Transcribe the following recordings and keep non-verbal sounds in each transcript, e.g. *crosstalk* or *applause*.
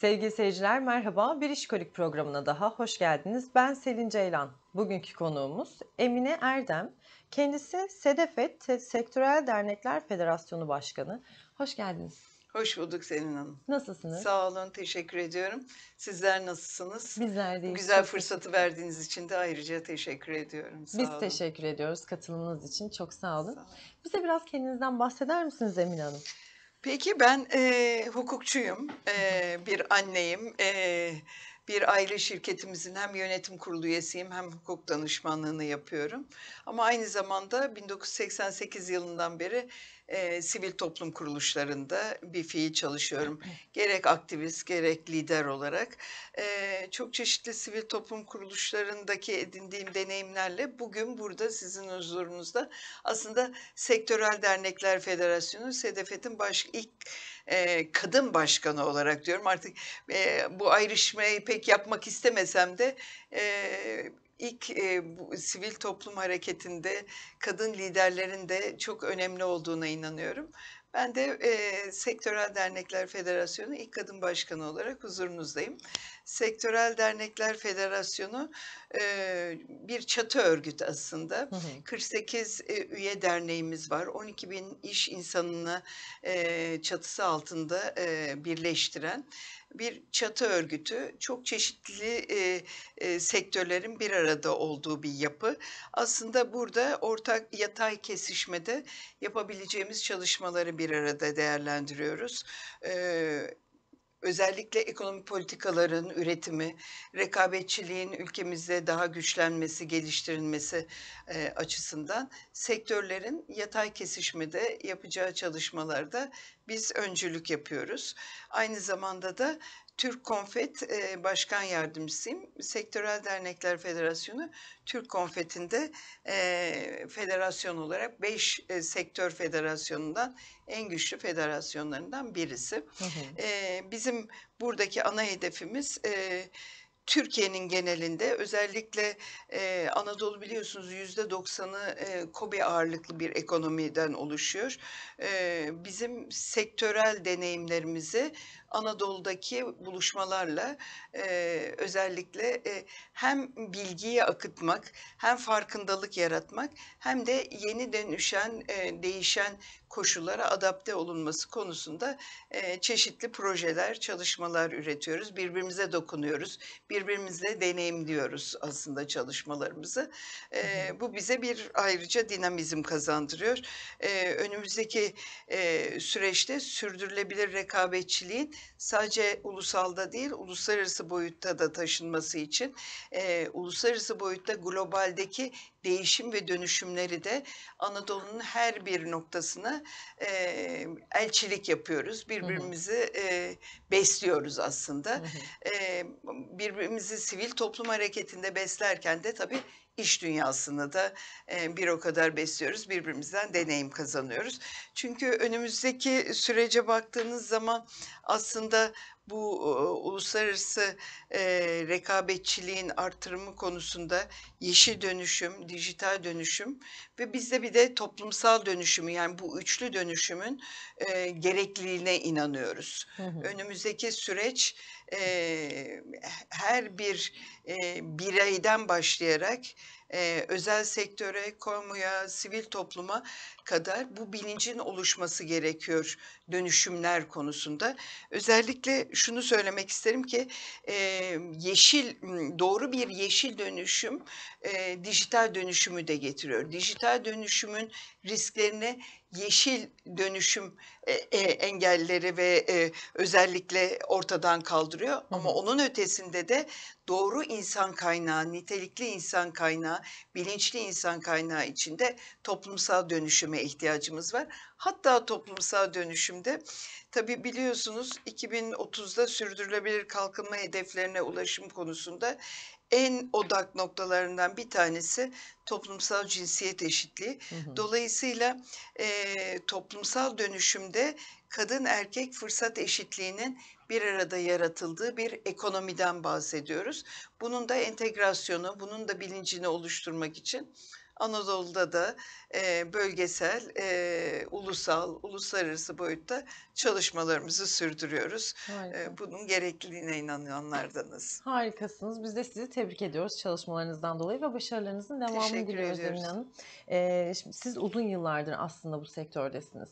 Sevgili seyirciler merhaba. Bir İşkolik programına daha hoş geldiniz. Ben Selin Ceylan. Bugünkü konuğumuz Emine Erdem. Kendisi SEDEFET Sektörel Dernekler Federasyonu Başkanı. Hoş geldiniz. Hoş bulduk Selin Hanım. Nasılsınız? Sağ olun, teşekkür ediyorum. Sizler nasılsınız? Bizler de Bu güzel fırsatı verdiğiniz için de ayrıca teşekkür ediyorum. Sağ Biz olun. teşekkür ediyoruz katılımınız için. Çok sağ olun. sağ olun. Bize biraz kendinizden bahseder misiniz Emine Hanım? Peki ben e, hukukçuyum, e, bir anneyim, e, bir aile şirketimizin hem yönetim kurulu üyesiyim hem hukuk danışmanlığını yapıyorum. Ama aynı zamanda 1988 yılından beri e, sivil toplum kuruluşlarında bir fiil çalışıyorum. Gerek aktivist gerek lider olarak e, çok çeşitli sivil toplum kuruluşlarındaki edindiğim deneyimlerle bugün burada sizin huzurunuzda aslında Sektörel Dernekler Federasyonu SEDEFET'in baş, ilk e, kadın başkanı olarak diyorum artık e, bu ayrışmayı pek yapmak istemesem de e, ilk e, bu, sivil toplum hareketinde kadın liderlerin de çok önemli olduğuna inanıyorum. Ben de e, Sektörel Dernekler Federasyonu ilk kadın başkanı olarak huzurunuzdayım. Sektörel Dernekler Federasyonu e, bir çatı örgüt aslında. Hı hı. 48 e, üye derneğimiz var. 12 bin iş insanını e, çatısı altında e, birleştiren bir çatı örgütü. Çok çeşitli e, e, sektörlerin bir arada olduğu bir yapı. Aslında burada ortak yatay kesişmede yapabileceğimiz çalışmaları bir arada değerlendiriyoruz. E, özellikle ekonomi politikaların üretimi, rekabetçiliğin ülkemizde daha güçlenmesi, geliştirilmesi e, açısından sektörlerin yatay kesişmede yapacağı çalışmalarda biz öncülük yapıyoruz. Aynı zamanda da Türk Konfet e, Başkan Yardımcısıyım. Sektörel Dernekler Federasyonu Türk Konfet'inde e, federasyon olarak 5 e, sektör federasyonundan en güçlü federasyonlarından birisi. E, bizim buradaki ana hedefimiz... E, Türkiye'nin genelinde özellikle e, Anadolu biliyorsunuz yüzde doksanı e, Kobi ağırlıklı bir ekonomiden oluşuyor. E, bizim sektörel deneyimlerimizi Anadolu'daki buluşmalarla e, özellikle e, hem bilgiyi akıtmak, hem farkındalık yaratmak, hem de yeni dönüşen, e, değişen koşullara adapte olunması konusunda e, çeşitli projeler, çalışmalar üretiyoruz. Birbirimize dokunuyoruz, birbirimizle deneyimliyoruz aslında çalışmalarımızı. E, Bu bize bir ayrıca dinamizm kazandırıyor. E, önümüzdeki e, süreçte sürdürülebilir rekabetçiliğin sadece ulusalda değil uluslararası boyutta da taşınması için e, uluslararası boyutta globaldeki değişim ve dönüşümleri de Anadolu'nun her bir noktasına e, elçilik yapıyoruz. Birbirimizi e, besliyoruz aslında. E, birbirimizi sivil toplum hareketinde beslerken de tabii iş dünyasını da bir o kadar besliyoruz. Birbirimizden deneyim kazanıyoruz. Çünkü önümüzdeki sürece baktığınız zaman aslında bu e, uluslararası e, rekabetçiliğin artırımı konusunda yeşil dönüşüm, dijital dönüşüm ve bizde bir de toplumsal dönüşümü yani bu üçlü dönüşümün e, gerekliliğine inanıyoruz. Önümüzdeki süreç e, her bir e, bireyden başlayarak e, özel sektöre, kamuya, sivil topluma kadar bu bilincin oluşması gerekiyor dönüşümler konusunda. Özellikle şunu söylemek isterim ki e, yeşil doğru bir yeşil dönüşüm e, dijital dönüşümü de getiriyor. Dijital dönüşümün risklerine yeşil dönüşüm e, e, engelleri ve e, özellikle ortadan kaldırıyor. Hı. Ama onun ötesinde de doğru insan kaynağı, nitelikli insan kaynağı, bilinçli insan kaynağı içinde toplumsal dönüşüme ihtiyacımız var. Hatta toplumsal dönüşümde tabi biliyorsunuz 2030'da sürdürülebilir kalkınma hedeflerine ulaşım konusunda en odak noktalarından bir tanesi toplumsal cinsiyet eşitliği. Hı hı. Dolayısıyla e, toplumsal dönüşümde kadın erkek fırsat eşitliğinin bir arada yaratıldığı bir ekonomiden bahsediyoruz. Bunun da entegrasyonu, bunun da bilincini oluşturmak için Anadolu'da da e, bölgesel, e, ulusal, uluslararası boyutta çalışmalarımızı sürdürüyoruz. E, bunun gerekliliğine inananlardanız. Harikasınız. Biz de sizi tebrik ediyoruz çalışmalarınızdan dolayı ve başarılarınızın devamını diliyoruz Emine Hanım. E, şimdi siz uzun yıllardır aslında bu sektördesiniz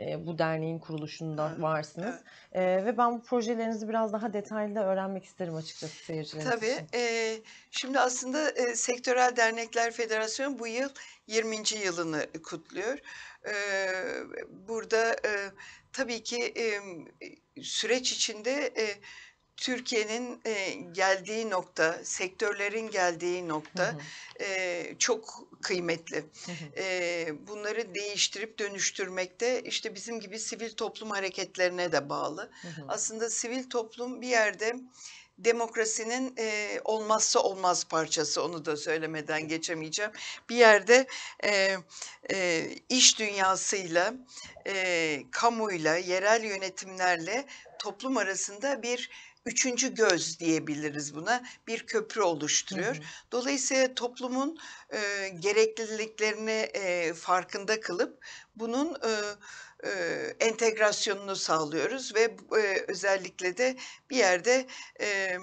e, bu derneğin kuruluşunda evet, varsınız. Evet. E, ve ben bu projelerinizi biraz daha detaylı öğrenmek isterim açıkçası seyircilerimiz Tabii. için. Tabii. E, şimdi aslında e, Sektörel Dernekler Federasyonu bu yıl 20. yılını kutluyor. E, burada e, tabii ki e, süreç içinde e, Türkiye'nin e, geldiği nokta, sektörlerin geldiği nokta E, çok kıymetli. E, bunları değiştirip dönüştürmek de işte bizim gibi sivil toplum hareketlerine de bağlı. Aslında sivil toplum bir yerde demokrasinin e, olmazsa olmaz parçası onu da söylemeden geçemeyeceğim. Bir yerde e, e, iş dünyasıyla, e, kamuyla, yerel yönetimlerle toplum arasında bir üçüncü göz diyebiliriz buna bir köprü oluşturuyor. Hı hı. Dolayısıyla toplumun e, gerekliliklerini e, farkında kılıp bunun e, e, entegrasyonunu sağlıyoruz ve e, özellikle de bir yerde e,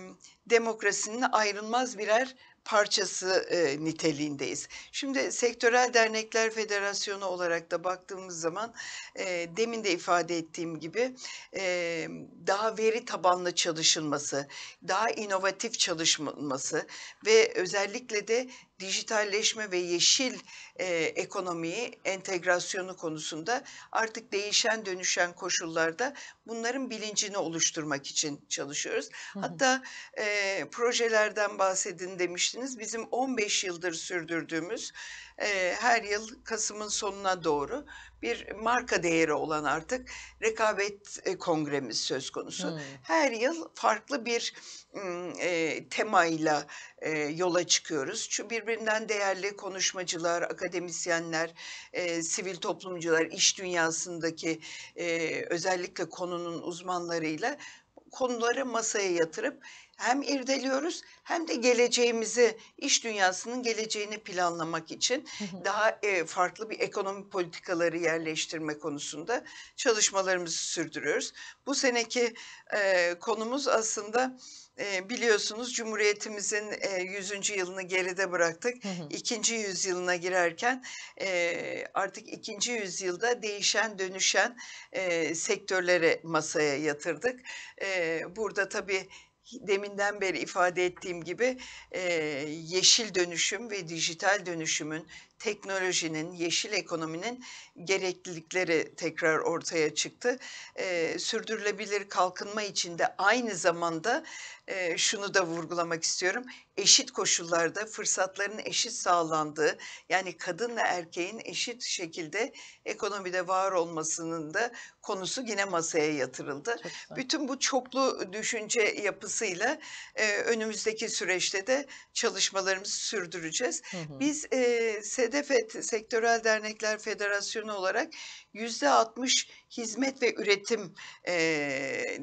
demokrasinin ayrılmaz birer parçası e, niteliğindeyiz. Şimdi Sektörel Dernekler Federasyonu olarak da baktığımız zaman e, demin de ifade ettiğim gibi e, daha veri tabanlı çalışılması, daha inovatif çalışılması ve özellikle de dijitalleşme ve yeşil e, ekonomiyi entegrasyonu konusunda artık değişen dönüşen koşullarda bunların bilincini oluşturmak için çalışıyoruz. Hatta e, projelerden bahsedin demiştiniz. Bizim 15 yıldır sürdürdüğümüz e, her yıl Kasım'ın sonuna doğru bir marka değeri olan artık rekabet e, kongremiz söz konusu. Hmm. Her yıl farklı bir e, temayla e, yola çıkıyoruz. Çünkü birbirinden değerli konuşmacılar, akademisyenler, e, sivil toplumcular, iş dünyasındaki e, özellikle konunun uzmanlarıyla konuları masaya yatırıp hem irdeliyoruz hem de geleceğimizi iş dünyasının geleceğini planlamak için daha e, farklı bir ekonomi politikaları yerleştirme konusunda çalışmalarımızı sürdürüyoruz. Bu seneki e, konumuz aslında e, biliyorsunuz Cumhuriyetimizin e, 100. yılını geride bıraktık. Hı hı. İkinci yüzyılına girerken e, artık ikinci yüzyılda değişen dönüşen e, sektörleri masaya yatırdık. E, burada tabii deminden beri ifade ettiğim gibi e, yeşil dönüşüm ve dijital dönüşümün teknolojinin, yeşil ekonominin gereklilikleri tekrar ortaya çıktı. E, sürdürülebilir kalkınma içinde aynı zamanda e, şunu da vurgulamak istiyorum. Eşit koşullarda fırsatların eşit sağlandığı yani kadınla erkeğin eşit şekilde ekonomide var olmasının da konusu yine masaya yatırıldı. Bütün bu çoklu düşünce yapısıyla e, önümüzdeki süreçte de çalışmalarımızı sürdüreceğiz. Hı hı. Biz e, SEDEFET Sektörel Dernekler Federasyonu olarak yüzde %60 hizmet ve üretim e,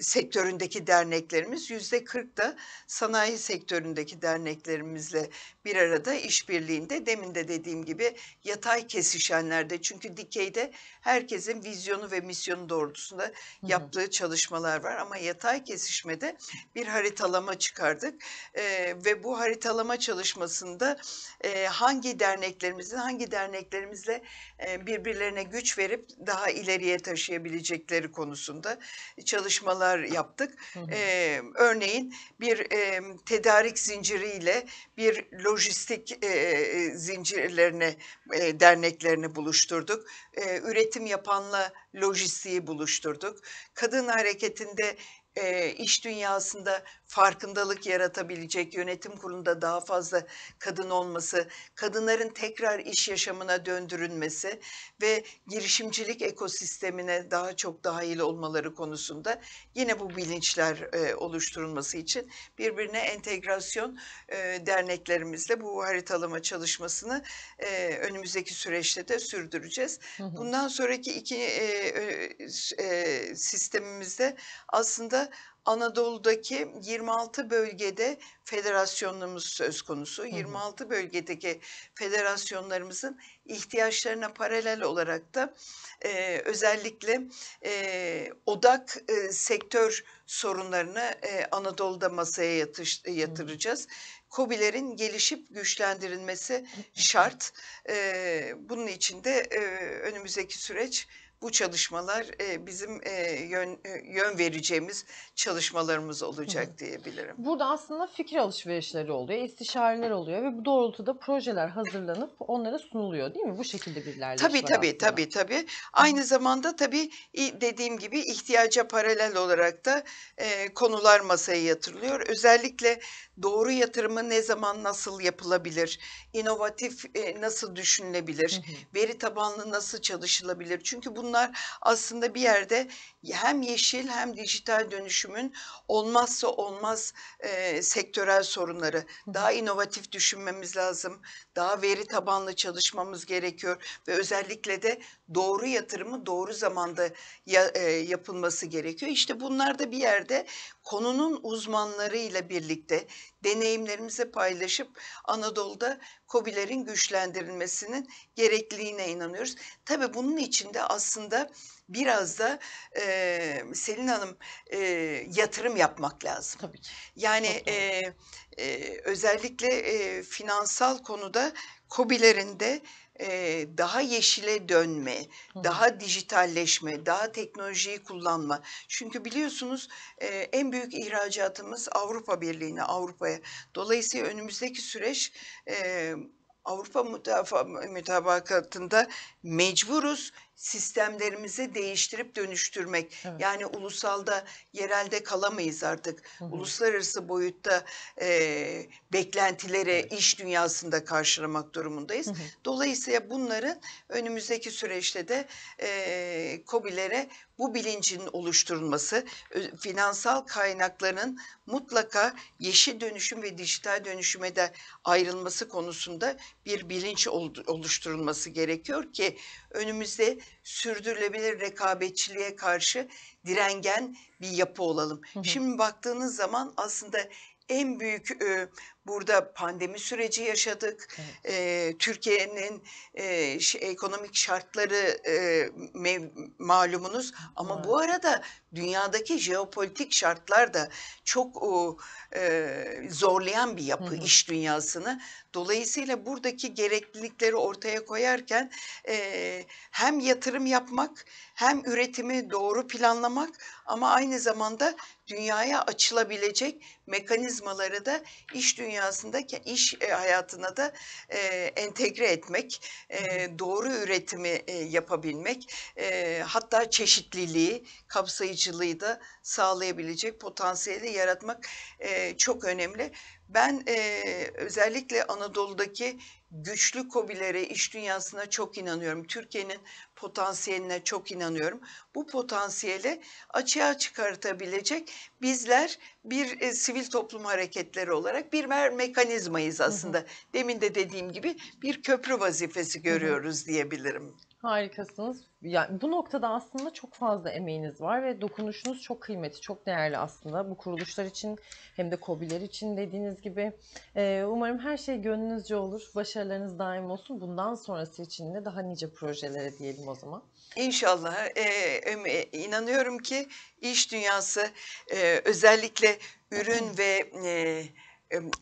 sektöründeki derneklerimiz yüzde %40 da sanayi sektöründeki derneklerimizle bir arada işbirliğinde demin de dediğim gibi yatay kesişenlerde çünkü dikeyde herkesin vizyonu ve misyonu doğrultusunda yaptığı çalışmalar var ama yatay kesişmede bir haritalama çıkardık e, ve bu haritalama çalışmasında e, hangi derneklerimizin hangi derneklerimizle e, birbirlerine güç verip daha ileriye taşıyabilecekleri konusunda çalışmalar yaptık. Hı ee, örneğin bir e, tedarik zinciriyle bir lojistik lojistik e, e, zincirlerini, e, derneklerini buluşturduk. E, üretim yapanla lojistiği buluşturduk. Kadın hareketinde e, iş dünyasında farkındalık yaratabilecek yönetim kurulunda daha fazla kadın olması, kadınların tekrar iş yaşamına döndürülmesi ve girişimcilik ekosistemine daha çok dahil olmaları konusunda yine bu bilinçler e, oluşturulması için birbirine entegrasyon e, derneklerimizle bu haritalama çalışmasını e, önümüzdeki süreçte de sürdüreceğiz. Bundan sonraki iki e, e, e, sistemimizde aslında Anadolu'daki 26 bölgede federasyonlarımız söz konusu. 26 bölgedeki federasyonlarımızın ihtiyaçlarına paralel olarak da e, özellikle e, odak e, sektör sorunlarını e, Anadolu'da masaya yatış, e, yatıracağız. Kobilerin gelişip güçlendirilmesi şart. E, bunun için de e, önümüzdeki süreç bu çalışmalar e, bizim e, yön, e, yön vereceğimiz çalışmalarımız olacak diyebilirim. Burada aslında fikir alışverişleri oluyor, istişareler oluyor ve bu doğrultuda projeler hazırlanıp onlara sunuluyor değil mi? Bu şekilde bir ilerleyiş tabii, var tabii, aslında. Tabii tabii. Aynı zamanda tabii dediğim gibi ihtiyaca paralel olarak da e, konular masaya yatırılıyor. Özellikle doğru yatırımı ne zaman nasıl yapılabilir, inovatif e, nasıl düşünülebilir, veri tabanlı nasıl çalışılabilir. Çünkü bunlar aslında bir yerde hem yeşil hem dijital dönüşümün olmazsa olmaz e, sektörel sorunları. Daha inovatif düşünmemiz lazım, daha veri tabanlı çalışmamız gerekiyor ve özellikle de doğru yatırımı doğru zamanda ya, e, yapılması gerekiyor. İşte bunlar da bir yerde konunun uzmanlarıyla birlikte deneyimlerimizi paylaşıp Anadolu'da COBİ'lerin güçlendirilmesinin gerekliliğine inanıyoruz. Tabii bunun içinde aslında biraz da e, Selin Hanım e, yatırım yapmak lazım. Tabii ki. Yani e, e, özellikle e, finansal konuda COBİ'lerin de daha yeşile dönme, Hı. daha dijitalleşme, daha teknolojiyi kullanma. Çünkü biliyorsunuz en büyük ihracatımız Avrupa Birliği'ne, Avrupa'ya. Dolayısıyla önümüzdeki süreç Avrupa mütabakatında mecburuz sistemlerimizi değiştirip dönüştürmek. Evet. Yani ulusalda, yerelde kalamayız artık. Hı hı. Uluslararası boyutta e, beklentilere, evet. iş dünyasında karşılamak durumundayız. Hı hı. Dolayısıyla bunların önümüzdeki süreçte de e, COBİ'lere bu bilincin oluşturulması, finansal kaynakların mutlaka yeşil dönüşüm ve dijital dönüşüme de ayrılması konusunda bir bilinç oluşturulması gerekiyor ki önümüzde sürdürülebilir rekabetçiliğe karşı direngen bir yapı olalım. Hı hı. Şimdi baktığınız zaman aslında en büyük e, Burada pandemi süreci yaşadık. Evet. E, Türkiye'nin e, şey, ekonomik şartları e, mev, malumunuz. Ama evet. bu arada dünyadaki jeopolitik şartlar da çok o, e, zorlayan bir yapı Hı-hı. iş dünyasını. Dolayısıyla buradaki gereklilikleri ortaya koyarken e, hem yatırım yapmak hem üretimi doğru planlamak ama aynı zamanda dünyaya açılabilecek mekanizmaları da iş dünyasında dünyasındaki iş e, hayatına da e, entegre etmek, e, doğru üretimi e, yapabilmek, e, hatta çeşitliliği, kapsayıcılığı da sağlayabilecek potansiyeli yaratmak e, çok önemli. Ben e, özellikle Anadolu'daki güçlü kobilere, iş dünyasına çok inanıyorum. Türkiye'nin potansiyeline çok inanıyorum. Bu potansiyeli açığa çıkartabilecek bizler bir e, sivil toplum hareketleri olarak bir mekanizmayız aslında. Hı hı. Demin de dediğim gibi bir köprü vazifesi görüyoruz hı hı. diyebilirim. Harikasınız. Yani bu noktada aslında çok fazla emeğiniz var ve dokunuşunuz çok kıymetli, çok değerli aslında. Bu kuruluşlar için hem de kobiler için dediğiniz gibi. Ee, umarım her şey gönlünüzce olur. Başarılarınız daim olsun. Bundan sonrası için de daha nice projelere diyelim o zaman. İnşallah. Ee, e, inanıyorum ki iş dünyası e, özellikle ürün *clears throat* ve... E,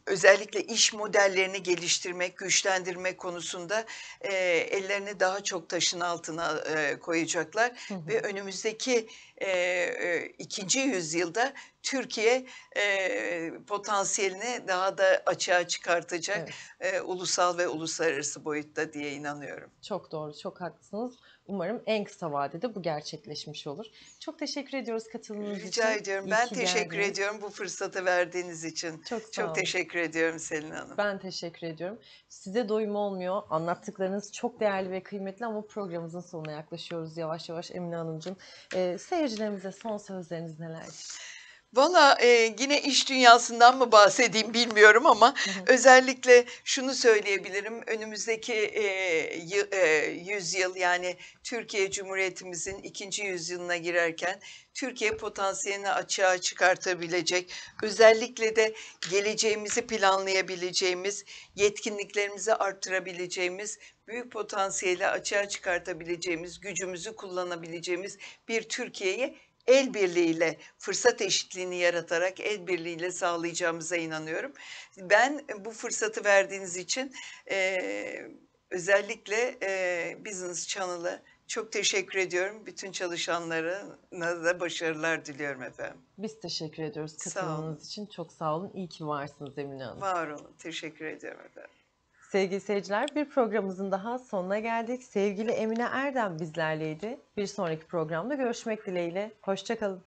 özellikle iş modellerini geliştirmek, güçlendirmek konusunda e, ellerini daha çok taşın altına e, koyacaklar. Hı hı. Ve önümüzdeki e, e, ikinci yüzyılda Türkiye e, potansiyelini daha da açığa çıkartacak evet. e, ulusal ve uluslararası boyutta diye inanıyorum. Çok doğru, çok haklısınız. Umarım en kısa vadede bu gerçekleşmiş olur. Çok teşekkür ediyoruz katıldığınız Rica için. Rica ediyorum. İyi ben teşekkür geldiniz. ediyorum bu fırsatı verdiğiniz için. Çok sağ Çok olun. teşekkür ediyorum Selin Hanım. Ben teşekkür ediyorum. Size doyum olmuyor. Anlattıklarınız çok değerli ve kıymetli ama programımızın sonuna yaklaşıyoruz yavaş yavaş Emine Hanımcığım. Ee, seyircilerimize son sözleriniz neler? Valla e, yine iş dünyasından mı bahsedeyim bilmiyorum ama özellikle şunu söyleyebilirim. Önümüzdeki e, y- e, yüzyıl yani Türkiye Cumhuriyetimizin ikinci yüzyılına girerken Türkiye potansiyelini açığa çıkartabilecek, özellikle de geleceğimizi planlayabileceğimiz, yetkinliklerimizi arttırabileceğimiz, büyük potansiyeli açığa çıkartabileceğimiz, gücümüzü kullanabileceğimiz bir Türkiye'yi el birliğiyle fırsat eşitliğini yaratarak el birliğiyle sağlayacağımıza inanıyorum. Ben bu fırsatı verdiğiniz için e, özellikle e, Business Channel'ı çok teşekkür ediyorum. Bütün çalışanlarına da başarılar diliyorum efendim. Biz teşekkür ediyoruz katılımınız için. Çok sağ olun. İyi ki varsınız Emine Hanım. Var olun. Teşekkür ediyorum efendim. Sevgili seyirciler bir programımızın daha sonuna geldik. Sevgili Emine Erdem bizlerleydi. Bir sonraki programda görüşmek dileğiyle. Hoşçakalın.